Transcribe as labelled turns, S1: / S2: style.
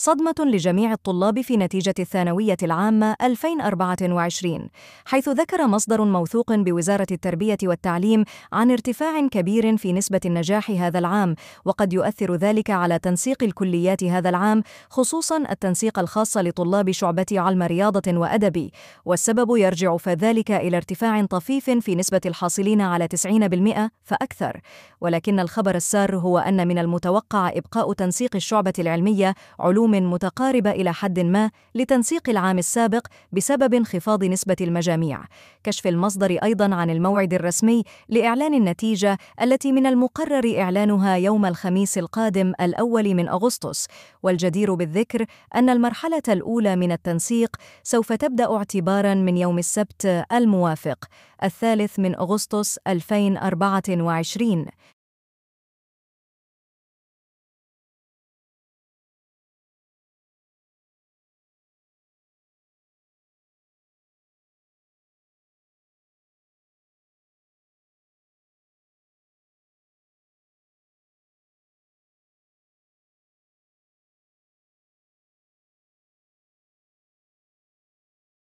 S1: صدمة لجميع الطلاب في نتيجة الثانوية العامة 2024 حيث ذكر مصدر موثوق بوزارة التربية والتعليم عن ارتفاع كبير في نسبة النجاح هذا العام وقد يؤثر ذلك على تنسيق الكليات هذا العام خصوصا التنسيق الخاص لطلاب شعبة علم رياضة وأدبي والسبب يرجع فذلك إلى ارتفاع طفيف في نسبة الحاصلين على 90% فأكثر ولكن الخبر السار هو أن من المتوقع إبقاء تنسيق الشعبة العلمية علوم عموم متقاربة إلى حد ما لتنسيق العام السابق بسبب انخفاض نسبة المجاميع، كشف المصدر أيضاً عن الموعد الرسمي لإعلان النتيجة التي من المقرر إعلانها يوم الخميس القادم الأول من أغسطس، والجدير بالذكر أن المرحلة الأولى من التنسيق سوف تبدأ اعتباراً من يوم السبت الموافق الثالث من أغسطس 2024